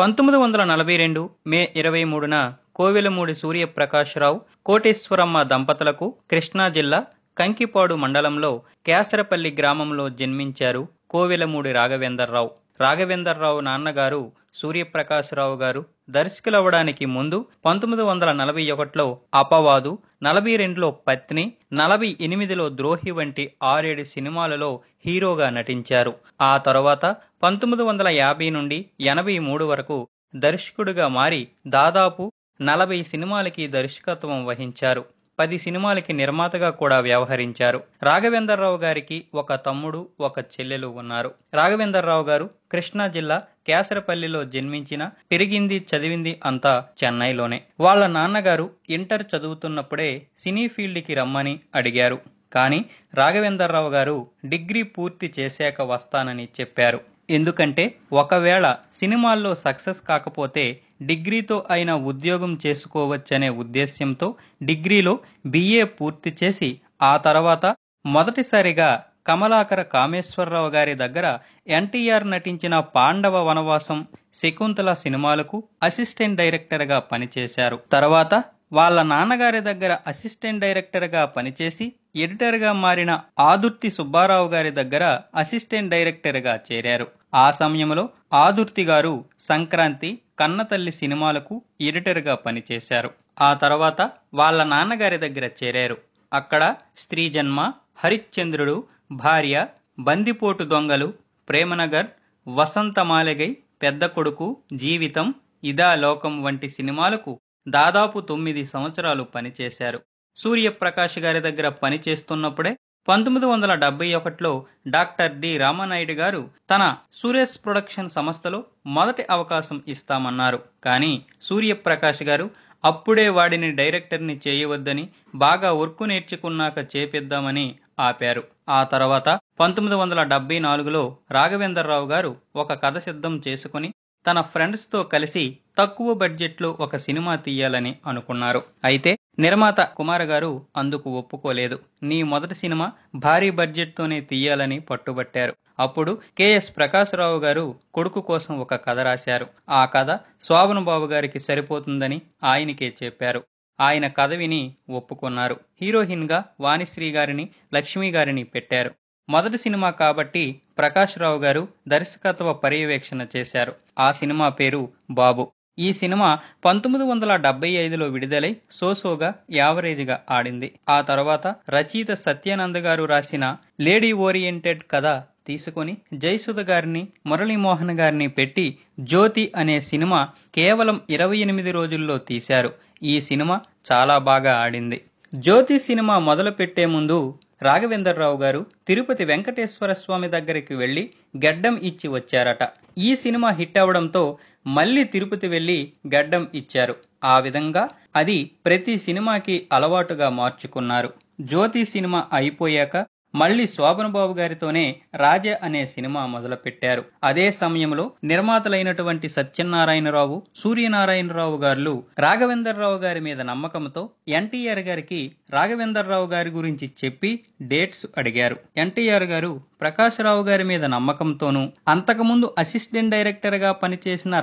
పంతొమ్మిది వందల నలభై రెండు మే ఇరవై మూడున కోవెలమూడి సూర్యప్రకాశరావు కోటేశ్వరమ్మ దంపతులకు కృష్ణా జిల్లా కంకిపాడు మండలంలో కేసరపల్లి గ్రామంలో జన్మించారు కోవెలమూడి రాఘవేందర్రావు రాఘవేందర్రావు నాన్నగారు సూర్యప్రకాశరావు గారు దర్శకులవ్వడానికి ముందు పంతొమ్మిది వందల నలభై ఒకటిలో అపవాదు నలభై రెండులో పత్ని నలభై ఎనిమిదిలో ద్రోహి వంటి ఆరేడు సినిమాలలో హీరోగా నటించారు ఆ తర్వాత పంతొమ్మిది వందల యాభై నుండి ఎనభై మూడు వరకు దర్శకుడుగా మారి దాదాపు నలభై సినిమాలకి దర్శకత్వం వహించారు పది సినిమాలకి నిర్మాతగా కూడా వ్యవహరించారు రాఘవేంద్రరావు గారికి ఒక తమ్ముడు ఒక చెల్లెలు ఉన్నారు రాఘవేంద్రరావు గారు కృష్ణా జిల్లా కేసరపల్లిలో జన్మించిన పెరిగింది చదివింది అంతా చెన్నైలోనే వాళ్ళ నాన్నగారు ఇంటర్ చదువుతున్నప్పుడే సినీ ఫీల్డ్కి రమ్మని అడిగారు కానీ రాఘవేంద్రరావు గారు డిగ్రీ పూర్తి చేశాక వస్తానని చెప్పారు ఎందుకంటే ఒకవేళ సినిమాల్లో సక్సెస్ కాకపోతే డిగ్రీతో అయినా ఉద్యోగం చేసుకోవచ్చనే ఉద్దేశ్యంతో డిగ్రీలో బిఏ పూర్తి చేసి ఆ తర్వాత మొదటిసారిగా కమలాకర కామేశ్వరరావు గారి దగ్గర ఎన్టీఆర్ నటించిన పాండవ వనవాసం శకుంతల సినిమాలకు అసిస్టెంట్ డైరెక్టర్గా పనిచేశారు తర్వాత వాళ్ళ నాన్నగారి దగ్గర అసిస్టెంట్ డైరెక్టర్గా పనిచేసి ఎడిటర్గా మారిన ఆదుర్తి సుబ్బారావు గారి దగ్గర అసిస్టెంట్ డైరెక్టర్గా చేరారు ఆ సమయంలో ఆదుర్తి గారు సంక్రాంతి కన్నతల్లి సినిమాలకు ఎడిటర్గా పనిచేశారు ఆ తర్వాత వాళ్ళ నాన్నగారి దగ్గర చేరారు అక్కడ స్త్రీ జన్మ హరిశ్చంద్రుడు భార్య బందిపోటు దొంగలు ప్రేమనగర్ వసంత మాలిగై పెద్ద కొడుకు జీవితం ఇదా లోకం వంటి సినిమాలకు దాదాపు తొమ్మిది సంవత్సరాలు పనిచేశారు సూర్యప్రకాష్ గారి దగ్గర పనిచేస్తున్నప్పుడే పంతొమ్మిది వందల డెబ్బై ఒకటిలో డాక్టర్ డి రామానాయుడు గారు తన సురేష్ ప్రొడక్షన్ సంస్థలో మొదటి అవకాశం ఇస్తామన్నారు కానీ సూర్యప్రకాష్ గారు అప్పుడే వాడిని డైరెక్టర్ని చేయవద్దని బాగా వర్క్ నేర్చుకున్నాక చేపిద్దామని ఆపారు ఆ తర్వాత పంతొమ్మిది వందల డెబ్బై నాలుగులో రాఘవేంద్రరావు గారు ఒక కథ సిద్ధం చేసుకుని తన ఫ్రెండ్స్తో కలిసి తక్కువ బడ్జెట్లో ఒక సినిమా తీయాలని అనుకున్నారు అయితే నిర్మాత కుమార్ గారు అందుకు ఒప్పుకోలేదు నీ మొదటి సినిమా భారీ బడ్జెట్తోనే తీయాలని పట్టుబట్టారు అప్పుడు కెఎస్ ప్రకాశరావు గారు కొడుకు కోసం ఒక కథ రాశారు ఆ కథ శోభనబాబు గారికి సరిపోతుందని ఆయనకే చెప్పారు ఆయన కథ విని ఒప్పుకున్నారు హీరోయిన్గా వాణిశ్రీ గారిని లక్ష్మీ గారిని పెట్టారు మొదటి సినిమా కాబట్టి ప్రకాష్ రావు గారు దర్శకత్వ పర్యవేక్షణ చేశారు ఆ సినిమా పేరు బాబు ఈ సినిమా పంతొమ్మిది వందల డెబ్బై ఐదులో విడుదలై సోసోగా యావరేజ్గా ఆడింది ఆ తర్వాత రచయిత సత్యానంద గారు రాసిన లేడీ ఓరియంటెడ్ కథ తీసుకొని జయసుధ గారిని మురళీమోహన్ గారిని పెట్టి జ్యోతి అనే సినిమా కేవలం ఇరవై ఎనిమిది రోజుల్లో తీశారు ఈ సినిమా చాలా బాగా ఆడింది జ్యోతి సినిమా మొదలుపెట్టే ముందు రాఘవేంద్రరావు గారు తిరుపతి వెంకటేశ్వర స్వామి దగ్గరికి వెళ్ళి గడ్డం ఇచ్చి వచ్చారట ఈ సినిమా హిట్ అవడంతో మళ్ళీ తిరుపతి వెళ్ళి గడ్డం ఇచ్చారు ఆ విధంగా అది ప్రతి సినిమాకి అలవాటుగా మార్చుకున్నారు జ్యోతి సినిమా అయిపోయాక మళ్లీ శోభన్ బాబు గారితోనే రాజ అనే సినిమా మొదలుపెట్టారు అదే సమయంలో నిర్మాతలైనటువంటి సత్యనారాయణరావు సూర్యనారాయణరావు గారు రావు గారి మీద నమ్మకంతో ఎన్టీఆర్ గారికి రావు గారి గురించి చెప్పి డేట్స్ అడిగారు ఎన్టీఆర్ గారు ప్రకాశ్రావు గారి మీద నమ్మకంతోనూ అంతకుముందు అసిస్టెంట్ డైరెక్టర్గా పనిచేసిన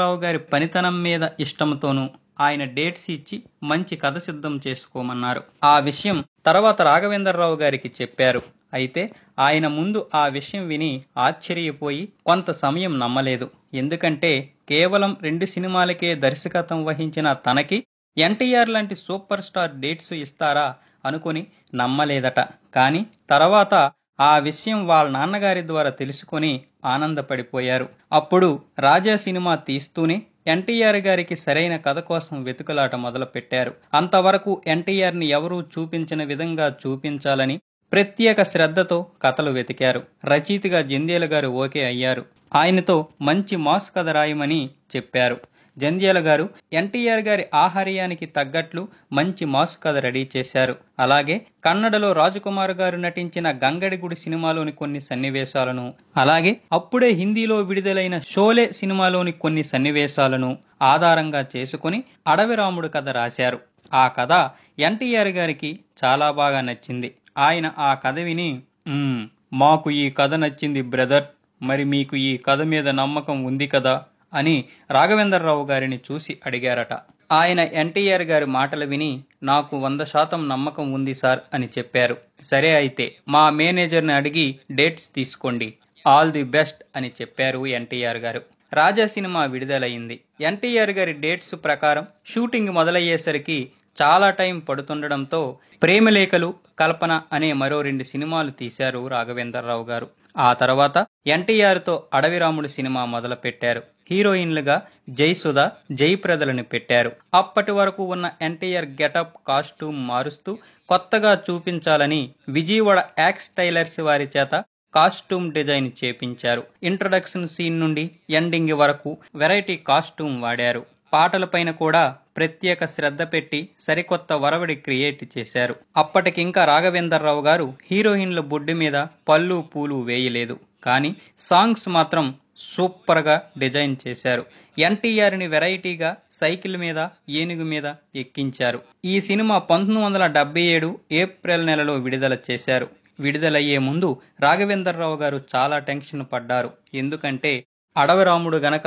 రావు గారి పనితనం మీద ఇష్టంతోనూ ఆయన డేట్స్ ఇచ్చి మంచి కథ సిద్ధం చేసుకోమన్నారు ఆ విషయం తర్వాత రాఘవేంద్రరావు గారికి చెప్పారు అయితే ఆయన ముందు ఆ విషయం విని ఆశ్చర్యపోయి కొంత సమయం నమ్మలేదు ఎందుకంటే కేవలం రెండు సినిమాలకే దర్శకత్వం వహించిన తనకి ఎన్టీఆర్ లాంటి సూపర్ స్టార్ డేట్స్ ఇస్తారా అనుకుని నమ్మలేదట కానీ తర్వాత ఆ విషయం వాళ్ళ నాన్నగారి ద్వారా తెలుసుకుని ఆనందపడిపోయారు అప్పుడు రాజా సినిమా తీస్తూనే ఎన్టీఆర్ గారికి సరైన కథ కోసం వెతుకులాట మొదలుపెట్టారు అంతవరకు ఎన్టీఆర్ని ఎవరూ చూపించిన విధంగా చూపించాలని ప్రత్యేక శ్రద్ధతో కథలు వెతికారు రచయితగా జంధ్యాల గారు ఓకే అయ్యారు ఆయనతో మంచి మాస్ కథ రాయమని చెప్పారు జంధ్యాల గారు ఎన్టీఆర్ గారి ఆహార్యానికి తగ్గట్లు మంచి మాస్ కథ రెడీ చేశారు అలాగే కన్నడలో రాజకుమార్ గారు నటించిన గంగడిగుడి సినిమాలోని కొన్ని సన్నివేశాలను అలాగే అప్పుడే హిందీలో విడుదలైన షోలే సినిమాలోని కొన్ని సన్నివేశాలను ఆధారంగా చేసుకుని అడవిరాముడు కథ రాశారు ఆ కథ ఎన్టీఆర్ గారికి చాలా బాగా నచ్చింది ఆయన ఆ కథ విని మాకు ఈ కథ నచ్చింది బ్రదర్ మరి మీకు ఈ కథ మీద నమ్మకం ఉంది కదా అని రాఘవేంద్రరావు గారిని చూసి అడిగారట ఆయన ఎన్టీఆర్ గారి మాటలు విని నాకు వంద శాతం నమ్మకం ఉంది సార్ అని చెప్పారు సరే అయితే మా మేనేజర్ని అడిగి డేట్స్ తీసుకోండి ఆల్ ది బెస్ట్ అని చెప్పారు ఎన్టీఆర్ గారు రాజా సినిమా విడుదలయ్యింది ఎన్టీఆర్ గారి డేట్స్ ప్రకారం షూటింగ్ మొదలయ్యేసరికి చాలా టైం పడుతుండడంతో ప్రేమలేఖలు కల్పన అనే మరో రెండు సినిమాలు తీశారు రాఘవేంద్రరావు గారు ఆ తర్వాత ఎన్టీఆర్తో అడవిరాముడు సినిమా మొదలుపెట్టారు హీరోయిన్లుగా జయసుధ జయప్రదలను పెట్టారు అప్పటి వరకు ఉన్న ఎన్టీఆర్ గెటప్ కాస్ట్యూమ్ మారుస్తూ కొత్తగా చూపించాలని విజయవాడ యాక్స్ టైలర్స్ వారి చేత కాస్ట్యూమ్ డిజైన్ చేపించారు ఇంట్రొడక్షన్ సీన్ నుండి ఎండింగ్ వరకు వెరైటీ కాస్ట్యూమ్ వాడారు పాటలపైన కూడా ప్రత్యేక శ్రద్ధ పెట్టి సరికొత్త వరవడి క్రియేట్ చేశారు అప్పటికింకా రావు గారు హీరోయిన్ల బొడ్డు మీద పళ్ళు పూలు వేయలేదు కానీ సాంగ్స్ మాత్రం సూపర్గా డిజైన్ చేశారు ఎన్టీఆర్ని వెరైటీగా సైకిల్ మీద ఏనుగు మీద ఎక్కించారు ఈ సినిమా పంతొమ్మిది వందల ఏడు ఏప్రిల్ నెలలో విడుదల చేశారు విడుదలయ్యే ముందు రాఘవేంద్రరావు గారు చాలా టెన్షన్ పడ్డారు ఎందుకంటే అడవి రాముడు గనక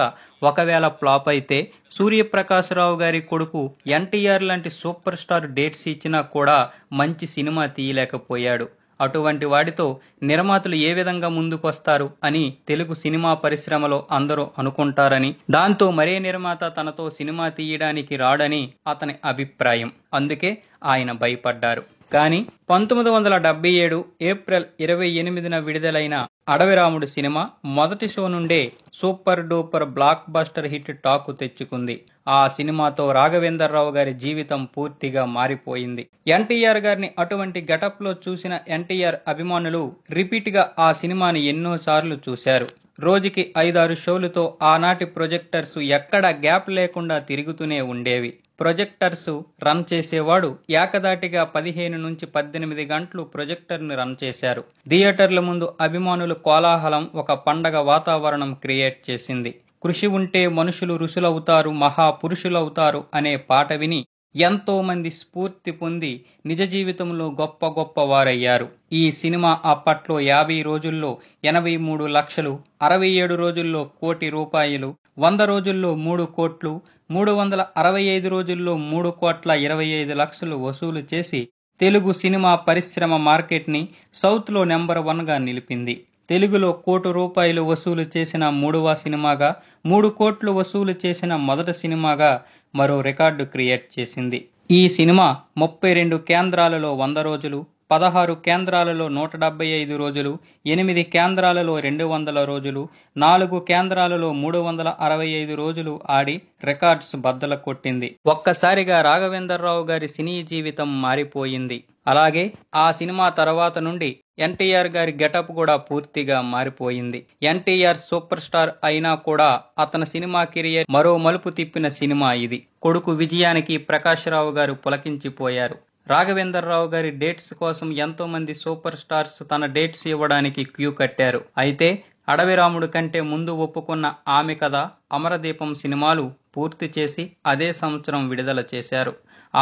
ఒకవేళ ఫ్లాప్ అయితే సూర్యప్రకాశరావు గారి కొడుకు ఎన్టీఆర్ లాంటి సూపర్ స్టార్ డేట్స్ ఇచ్చినా కూడా మంచి సినిమా తీయలేకపోయాడు అటువంటి వాడితో నిర్మాతలు ఏ విధంగా ముందుకొస్తారు అని తెలుగు సినిమా పరిశ్రమలో అందరూ అనుకుంటారని దాంతో మరే నిర్మాత తనతో సినిమా తీయడానికి రాడని అతని అభిప్రాయం అందుకే ఆయన భయపడ్డారు కానీ పంతొమ్మిది వందల డెబ్బై ఏడు ఏప్రిల్ ఇరవై ఎనిమిదిన విడుదలైన అడవి రాముడు సినిమా మొదటి షో నుండే super duper blockbuster hit talk తెచ్చుకుంది ఆ సినిమాతో రాఘవేందర్ రావు గారి జీవితం పూర్తిగా మారిపోయింది ఎన్టీఆర్ గారిని అటువంటి లో చూసిన ఎన్టీఆర్ అభిమానులు రిపీట్ గా ఆ సినిమాని ఎన్నోసార్లు చూశారు రోజుకి ఐదారు షోలతో ఆనాటి ప్రొజెక్టర్స్ ఎక్కడ గ్యాప్ లేకుండా తిరుగుతూనే ఉండేవి ప్రొజెక్టర్స్ రన్ చేసేవాడు ఏకదాటిగా పదిహేను నుంచి పద్దెనిమిది గంటలు ప్రొజెక్టర్ ను రన్ చేశారు థియేటర్ల ముందు అభిమానులు కోలాహలం ఒక పండగ వాతావరణం క్రియేట్ చేసింది కృషి ఉంటే మనుషులు ఋషులవుతారు మహాపురుషులవుతారు అనే పాట విని ఎంతో మంది స్ఫూర్తి పొంది నిజ జీవితంలో గొప్ప గొప్ప వారయ్యారు ఈ సినిమా అప్పట్లో యాభై రోజుల్లో ఎనభై మూడు లక్షలు అరవై ఏడు రోజుల్లో కోటి రూపాయలు వంద రోజుల్లో మూడు కోట్లు మూడు వందల అరవై ఐదు రోజుల్లో మూడు కోట్ల ఇరవై ఐదు లక్షలు వసూలు చేసి తెలుగు సినిమా పరిశ్రమ మార్కెట్ని సౌత్లో నెంబర్ వన్గా నిలిపింది తెలుగులో కోటి రూపాయలు వసూలు చేసిన మూడవ సినిమాగా మూడు కోట్లు వసూలు చేసిన మొదటి సినిమాగా మరో రికార్డు క్రియేట్ చేసింది ఈ సినిమా ముప్పై రెండు కేంద్రాలలో వంద రోజులు పదహారు కేంద్రాలలో నూట డెబ్బై ఐదు రోజులు ఎనిమిది కేంద్రాలలో రెండు వందల రోజులు నాలుగు కేంద్రాలలో మూడు వందల అరవై ఐదు రోజులు ఆడి రికార్డ్స్ బద్దల కొట్టింది ఒక్కసారిగా రాఘవేంద్రరావు గారి సినీ జీవితం మారిపోయింది అలాగే ఆ సినిమా తర్వాత నుండి ఎన్టీఆర్ గారి గెటప్ కూడా పూర్తిగా మారిపోయింది ఎన్టీఆర్ సూపర్ స్టార్ అయినా కూడా అతని సినిమా కెరియర్ మరో మలుపు తిప్పిన సినిమా ఇది కొడుకు విజయానికి ప్రకాష్ రావు గారు పులకించిపోయారు రాఘవేందర్ రావు గారి డేట్స్ కోసం ఎంతో మంది సూపర్ స్టార్స్ తన డేట్స్ ఇవ్వడానికి క్యూ కట్టారు అయితే అడవి రాముడు కంటే ముందు ఒప్పుకున్న ఆమె కథ అమరదీపం సినిమాలు పూర్తి చేసి అదే సంవత్సరం విడుదల చేశారు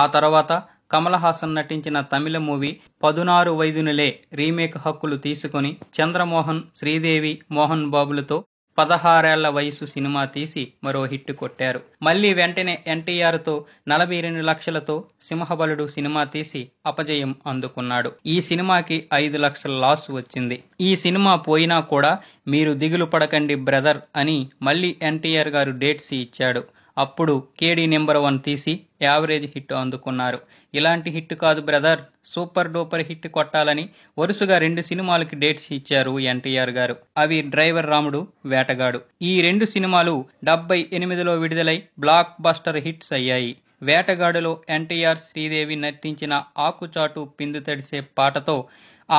ఆ తర్వాత కమల్ హాసన్ నటించిన తమిళ మూవీ పదునారు వైదునులే రీమేక్ హక్కులు తీసుకుని చంద్రమోహన్ శ్రీదేవి మోహన్ బాబులతో పదహారేళ్ల వయసు సినిమా తీసి మరో హిట్ కొట్టారు మళ్లీ వెంటనే ఎన్టీఆర్తో నలభై రెండు లక్షలతో సింహబలుడు సినిమా తీసి అపజయం అందుకున్నాడు ఈ సినిమాకి ఐదు లక్షల లాస్ వచ్చింది ఈ సినిమా పోయినా కూడా మీరు దిగులు పడకండి బ్రదర్ అని మళ్లీ ఎన్టీఆర్ గారు డేట్స్ ఇచ్చాడు అప్పుడు కేడీ నెంబర్ వన్ తీసి యావరేజ్ హిట్ అందుకున్నారు ఇలాంటి హిట్ కాదు బ్రదర్ సూపర్ డూపర్ హిట్ కొట్టాలని వరుసగా రెండు సినిమాలకి డేట్స్ ఇచ్చారు ఎన్టీఆర్ గారు అవి డ్రైవర్ రాముడు వేటగాడు ఈ రెండు సినిమాలు డెబ్బై ఎనిమిదిలో విడుదలై బ్లాక్ బస్టర్ హిట్స్ అయ్యాయి వేటగాడులో ఎన్టీఆర్ శ్రీదేవి నర్తించిన ఆకుచాటు పిందు తడిసే పాటతో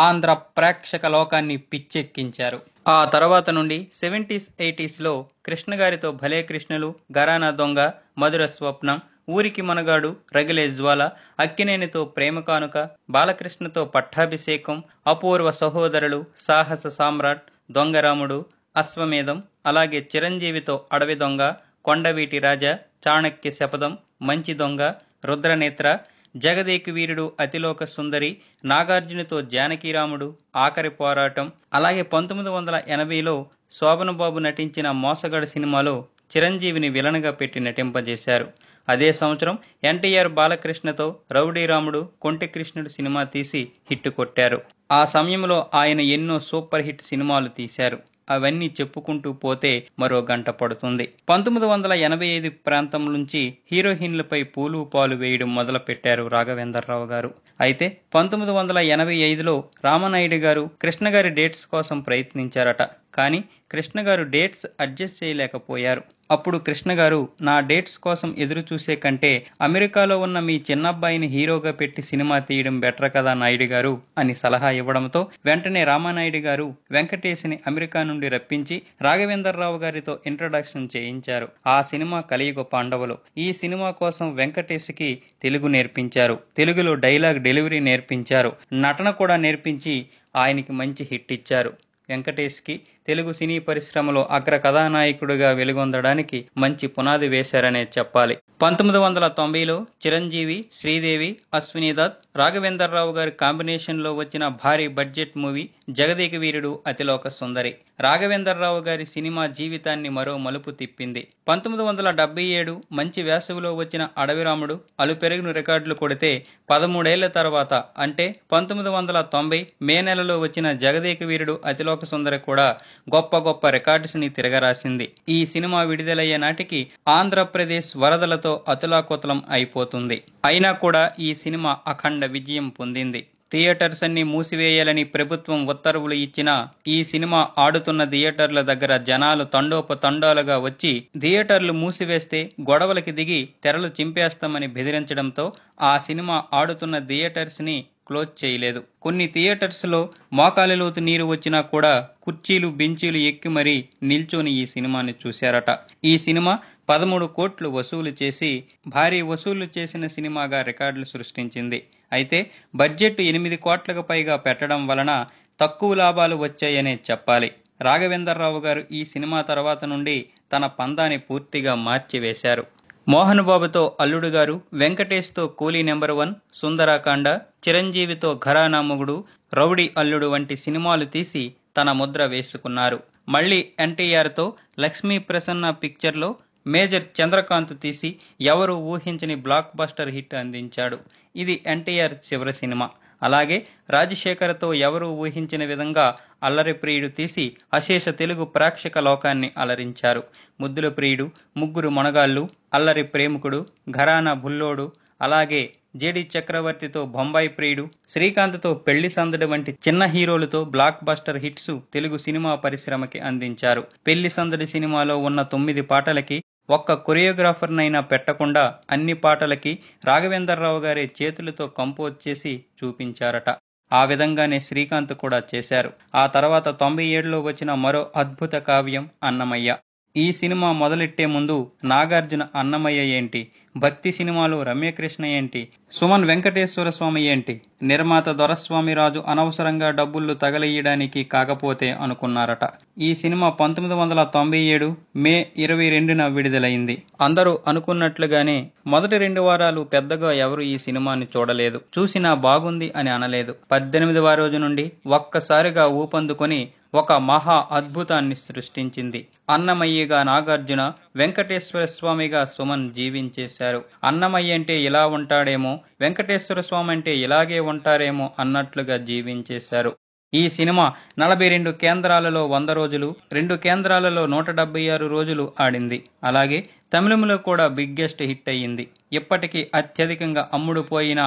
ఆంధ్ర ప్రేక్షక లోకాన్ని పిచ్చెక్కించారు ఆ తర్వాత నుండి సెవెంటీస్ ఎయిటీస్లో కృష్ణ గారితో భలే కృష్ణలు గరానా దొంగ మధుర స్వప్నం ఊరికి మనగాడు రగిలే జ్వాల అక్కినేనితో ప్రేమ కానుక బాలకృష్ణతో పట్టాభిషేకం అపూర్వ సహోదరులు సాహస సామ్రాట్ దొంగరాముడు అశ్వమేధం అలాగే చిరంజీవితో అడవి దొంగ కొండవీటి రాజా చాణక్య శపథం మంచి దొంగ రుద్రనేత్ర జగదేక వీరుడు అతిలోక సుందరి నాగార్జునతో జానకీరాముడు ఆఖరి పోరాటం అలాగే పంతొమ్మిది వందల ఎనభైలో శోభనబాబు నటించిన మోసగడ సినిమాలో చిరంజీవిని విలన్గా పెట్టి నటింపజేశారు అదే సంవత్సరం ఎన్టీఆర్ బాలకృష్ణతో రౌడీరాముడు కృష్ణుడు సినిమా తీసి హిట్ కొట్టారు ఆ సమయంలో ఆయన ఎన్నో సూపర్ హిట్ సినిమాలు తీశారు అవన్నీ చెప్పుకుంటూ పోతే మరో గంట పడుతుంది పంతొమ్మిది వందల ఎనభై ఐదు ప్రాంతం నుంచి హీరోయిన్లపై పూలు పాలు వేయడం మొదలుపెట్టారు రాఘవేంద్రరావు గారు అయితే పంతొమ్మిది వందల ఎనభై ఐదులో రామనాయుడు గారు కృష్ణగారి డేట్స్ కోసం ప్రయత్నించారట కానీ కృష్ణ గారు డేట్స్ అడ్జస్ట్ చేయలేకపోయారు అప్పుడు కృష్ణ గారు నా డేట్స్ కోసం ఎదురు చూసే కంటే అమెరికాలో ఉన్న మీ చిన్నబ్బాయిని హీరోగా పెట్టి సినిమా తీయడం బెటర్ కదా నాయుడు గారు అని సలహా ఇవ్వడంతో వెంటనే రామానాయుడు గారు వెంకటేష్ని అమెరికా నుండి రప్పించి రాఘవేంద్రరావు గారితో ఇంట్రడక్షన్ చేయించారు ఆ సినిమా కలియుగ పాండవులు ఈ సినిమా కోసం వెంకటేష్కి తెలుగు నేర్పించారు తెలుగులో డైలాగ్ డెలివరీ నేర్పించారు నటన కూడా నేర్పించి ఆయనకి మంచి హిట్ ఇచ్చారు వెంకటేష్కి తెలుగు సినీ పరిశ్రమలో అగ్ర కథానాయకుడిగా వెలుగొందడానికి మంచి పునాది వేశారనే చెప్పాలి పంతొమ్మిది వందల తొంభైలో చిరంజీవి శ్రీదేవి అశ్విని దత్ రావు గారి కాంబినేషన్లో వచ్చిన భారీ బడ్జెట్ మూవీ జగదేక వీరుడు అతిలోక సుందరి రావు గారి సినిమా జీవితాన్ని మరో మలుపు తిప్పింది పంతొమ్మిది వందల డెబ్బై ఏడు మంచి వేసవిలో వచ్చిన అడవిరాముడు పెరుగును రికార్డులు కొడితే పదమూడేళ్ల తర్వాత అంటే పంతొమ్మిది వందల తొంభై మే నెలలో వచ్చిన జగదేక వీరుడు అతిలోక సుందరి కూడా గొప్ప గొప్ప రికార్డ్స్ని తిరగరాసింది ఈ సినిమా విడుదలయ్యే నాటికి ఆంధ్రప్రదేశ్ వరదలతో అతులాకుతలం అయిపోతుంది అయినా కూడా ఈ సినిమా అఖండ విజయం పొందింది థియేటర్స్ అన్ని మూసివేయాలని ప్రభుత్వం ఉత్తర్వులు ఇచ్చినా ఈ సినిమా ఆడుతున్న థియేటర్ల దగ్గర జనాలు తండోపతండాలుగా వచ్చి థియేటర్లు మూసివేస్తే గొడవలకి దిగి తెరలు చింపేస్తామని బెదిరించడంతో ఆ సినిమా ఆడుతున్న థియేటర్స్ ని క్లోజ్ చేయలేదు కొన్ని థియేటర్స్ లో మోకాలిలోతు నీరు వచ్చినా కూడా కుర్చీలు బెంచీలు ఎక్కి మరీ నిల్చొని ఈ సినిమాని చూశారట ఈ సినిమా పదమూడు కోట్లు వసూలు చేసి భారీ వసూలు చేసిన సినిమాగా రికార్డులు సృష్టించింది అయితే బడ్జెట్ ఎనిమిది కోట్లకు పైగా పెట్టడం వలన తక్కువ లాభాలు వచ్చాయనే చెప్పాలి రాఘవేంద్రరావు గారు ఈ సినిమా తర్వాత నుండి తన పందాన్ని పూర్తిగా మార్చివేశారు మోహన్ బాబుతో అల్లుడు గారు వెంకటేష్తో కూలీ నెంబర్ వన్ సుందరాకాండ చిరంజీవితో ఘరానాముగుడు రౌడీ అల్లుడు వంటి సినిమాలు తీసి తన ముద్ర వేసుకున్నారు మళ్లీ ఎన్టీఆర్తో లక్ష్మీ ప్రసన్న పిక్చర్లో మేజర్ చంద్రకాంత్ తీసి ఎవరు ఊహించని బ్లాక్ బస్టర్ హిట్ అందించాడు ఇది ఎన్టీఆర్ చివరి సినిమా అలాగే రాజశేఖర్తో ఎవరు ఊహించిన విధంగా అల్లరి ప్రియుడు తీసి అశేష తెలుగు ప్రేక్షక లోకాన్ని అలరించారు ముద్దుల ప్రియుడు ముగ్గురు మొనగాళ్ళు అల్లరి ప్రేమికుడు ఘరానా బుల్లోడు అలాగే జేడి చక్రవర్తితో బొంబాయి ప్రియుడు శ్రీకాంత్తో పెళ్లి సందడి వంటి చిన్న హీరోలతో blockbuster hits Telugu cinema పరిశ్రమకి అందించారు పెళ్లి సందడి సినిమాలో ఉన్న తొమ్మిది పాటలకి ఒక్క కొరియోగ్రాఫర్నైనా పెట్టకుండా అన్ని పాటలకి రావు గారే చేతులతో కంపోజ్ చేసి చూపించారట ఆ విధంగానే శ్రీకాంత్ కూడా చేశారు ఆ తర్వాత తొంభై ఏడులో వచ్చిన మరో అద్భుత కావ్యం అన్నమయ్య ఈ సినిమా మొదలెట్టే ముందు నాగార్జున అన్నమయ్య ఏంటి భక్తి సినిమాలు రమ్యకృష్ణ ఏంటి సుమన్ వెంకటేశ్వర స్వామి ఏంటి నిర్మాత దొరస్వామిరాజు అనవసరంగా డబ్బులు తగలయ్యడానికి కాకపోతే అనుకున్నారట ఈ సినిమా పంతొమ్మిది వందల తొంభై ఏడు మే ఇరవై రెండున విడుదలైంది అందరూ అనుకున్నట్లుగానే మొదటి రెండు వారాలు పెద్దగా ఎవరు ఈ సినిమాని చూడలేదు చూసినా బాగుంది అని అనలేదు పద్దెనిమిదవ రోజు నుండి ఒక్కసారిగా ఊపందుకొని ఒక మహా అద్భుతాన్ని సృష్టించింది అన్నమయ్యగా నాగార్జున వెంకటేశ్వర స్వామిగా సుమన్ జీవించేశారు అన్నమయ్య అంటే ఇలా ఉంటాడేమో వెంకటేశ్వర స్వామి అంటే ఇలాగే ఉంటారేమో అన్నట్లుగా జీవించేశారు ఈ సినిమా నలభై రెండు కేంద్రాలలో వంద రోజులు రెండు కేంద్రాలలో నూట డెబ్బై ఆరు రోజులు ఆడింది అలాగే తమిళంలో కూడా బిగ్గెస్ట్ హిట్ అయ్యింది ఇప్పటికీ అత్యధికంగా అమ్ముడుపోయిన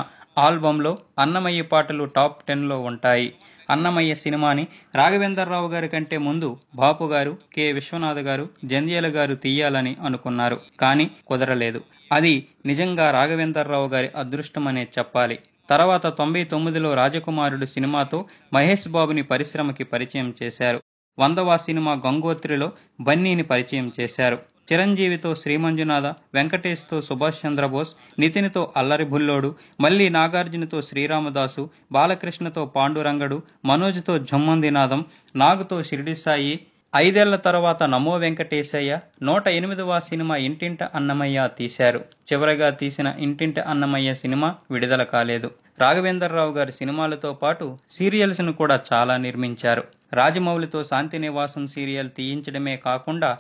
ఆల్బంలో అన్నమయ్య పాటలు టాప్ టెన్లో ఉంటాయి అన్నమయ్య సినిమాని రాఘవేంద్రరావు గారి కంటే ముందు బాపు గారు కె విశ్వనాథ్ గారు జంధ్యాల గారు తీయాలని అనుకున్నారు కానీ కుదరలేదు అది నిజంగా రాఘవేంద్రరావు గారి అదృష్టమనే చెప్పాలి తర్వాత తొంభై తొమ్మిదిలో రాజకుమారుడు సినిమాతో మహేష్ బాబుని పరిశ్రమకి పరిచయం చేశారు వందవా సినిమా గంగోత్రిలో బన్నీని పరిచయం చేశారు చిరంజీవితో శ్రీమంజునాథ వెంకటేష్తో సుభాష్ చంద్రబోస్ నితిన్తో అల్లరిభుల్లోడు మళ్ళీ నాగార్జునతో శ్రీరామదాసు బాలకృష్ణతో పాండురంగడు మనోజ్తో జమ్మందినాథం నాగుతో షిరిడి సాయి ఐదేళ్ల తర్వాత నమో వెంకటేశయ్య నూట ఎనిమిదవ సినిమా ఇంటింట అన్నమయ్య తీశారు చివరగా తీసిన ఇంటింట అన్నమయ్య సినిమా విడుదల కాలేదు రాఘవేంద్రరావు గారి సినిమాలతో పాటు సీరియల్స్ను కూడా చాలా నిర్మించారు రాజమౌళితో శాంతి నివాసం సీరియల్ తీయించడమే కాకుండా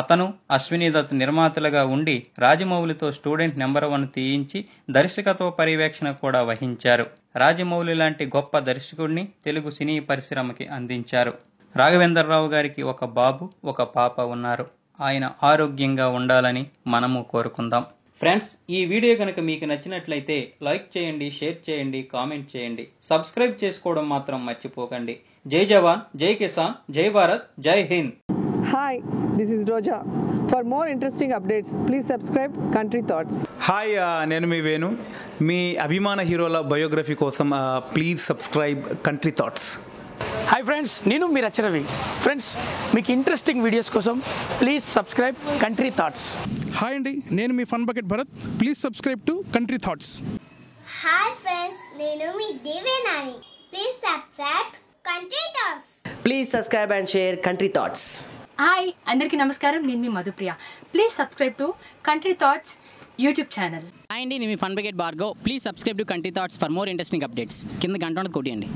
అతను అశ్విని దత్ నిర్మాతలుగా ఉండి రాజమౌళితో స్టూడెంట్ నెంబర్ వన్ తీయించి దర్శకత్వ పర్యవేక్షణ కూడా వహించారు రాజమౌళి లాంటి గొప్ప దర్శకుడిని తెలుగు సినీ పరిశ్రమకి అందించారు రాఘవేంద్రరావు గారికి ఒక బాబు ఒక పాప ఉన్నారు ఆయన ఆరోగ్యంగా ఉండాలని మనము కోరుకుందాం ఫ్రెండ్స్ ఈ వీడియో కనుక మీకు నచ్చినట్లయితే లైక్ చేయండి షేర్ చేయండి కామెంట్ చేయండి సబ్స్క్రైబ్ చేసుకోవడం మాత్రం మర్చిపోకండి జై జవాన్ జై కిసాన్ జై భారత్ జై Hind hi this is Roja for more interesting updates please subscribe country thoughts hi నేను మీ వేణు మీ అభిమాన హీరోల బయోగ్రఫీ కోసం please subscribe country thoughts hi friends నేను మీ రచరవి ఫ్రెండ్స్ మీకు ఇంట్రెస్టింగ్ వీడియోస్ కోసం please subscribe country thoughts hi అండి నేను మీ fun bucket Bharat please subscribe to country thoughts hi friends నేను మీ దేవేనాని please subscribe country thoughts please subscribe and share country thoughts hi అందరికీ నమస్కారం నేను మీ Madhupriya please subscribe to country thoughts YouTube channel అండి నేను మీ fun bucket Bhargav please subscribe to country thoughts for more interesting updates కింద గంట కొట్టియండి